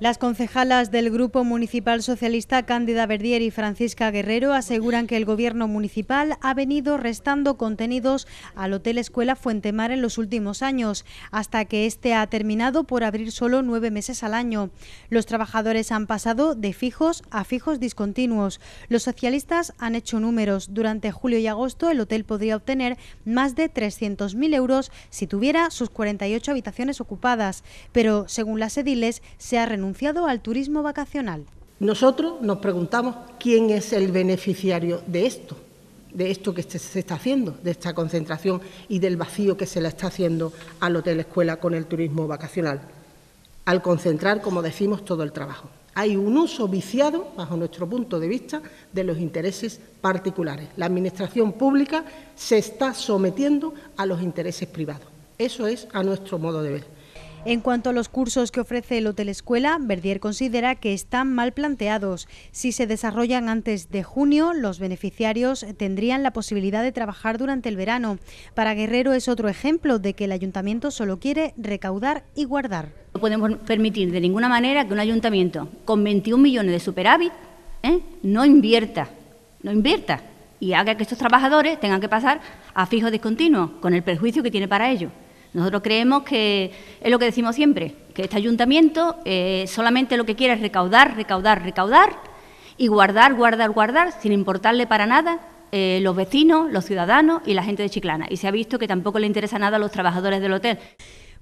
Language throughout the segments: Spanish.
Las concejalas del Grupo Municipal Socialista Cándida Verdier y Francisca Guerrero aseguran que el Gobierno Municipal ha venido restando contenidos al Hotel Escuela Fuentemar en los últimos años, hasta que este ha terminado por abrir solo nueve meses al año. Los trabajadores han pasado de fijos a fijos discontinuos. Los socialistas han hecho números. Durante julio y agosto el hotel podría obtener más de 300.000 euros si tuviera sus 48 habitaciones ocupadas, pero según las ediles se ha renunciado al turismo vacacional. Nosotros nos preguntamos quién es el beneficiario de esto, de esto que se está haciendo, de esta concentración y del vacío que se le está haciendo al hotel escuela con el turismo vacacional, al concentrar, como decimos, todo el trabajo. Hay un uso viciado, bajo nuestro punto de vista, de los intereses particulares. La Administración pública se está sometiendo a los intereses privados. Eso es a nuestro modo de ver. En cuanto a los cursos que ofrece el Hotel Escuela, Verdier considera que están mal planteados. Si se desarrollan antes de junio, los beneficiarios tendrían la posibilidad de trabajar durante el verano. Para Guerrero es otro ejemplo de que el ayuntamiento solo quiere recaudar y guardar. No podemos permitir de ninguna manera que un ayuntamiento con 21 millones de superávit ¿eh? no invierta, no invierta y haga que estos trabajadores tengan que pasar a fijo discontinuo, con el perjuicio que tiene para ellos. Nosotros creemos que es lo que decimos siempre, que este ayuntamiento eh, solamente lo que quiere es recaudar, recaudar, recaudar y guardar, guardar, guardar, sin importarle para nada eh, los vecinos, los ciudadanos y la gente de Chiclana. Y se ha visto que tampoco le interesa nada a los trabajadores del hotel.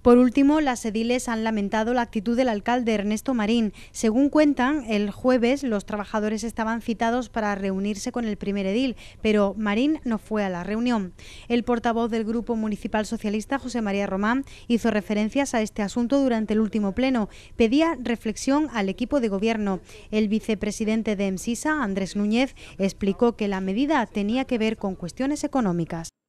Por último, las ediles han lamentado la actitud del alcalde Ernesto Marín. Según cuentan, el jueves los trabajadores estaban citados para reunirse con el primer edil, pero Marín no fue a la reunión. El portavoz del Grupo Municipal Socialista, José María Román, hizo referencias a este asunto durante el último pleno. Pedía reflexión al equipo de gobierno. El vicepresidente de EMSISA, Andrés Núñez, explicó que la medida tenía que ver con cuestiones económicas.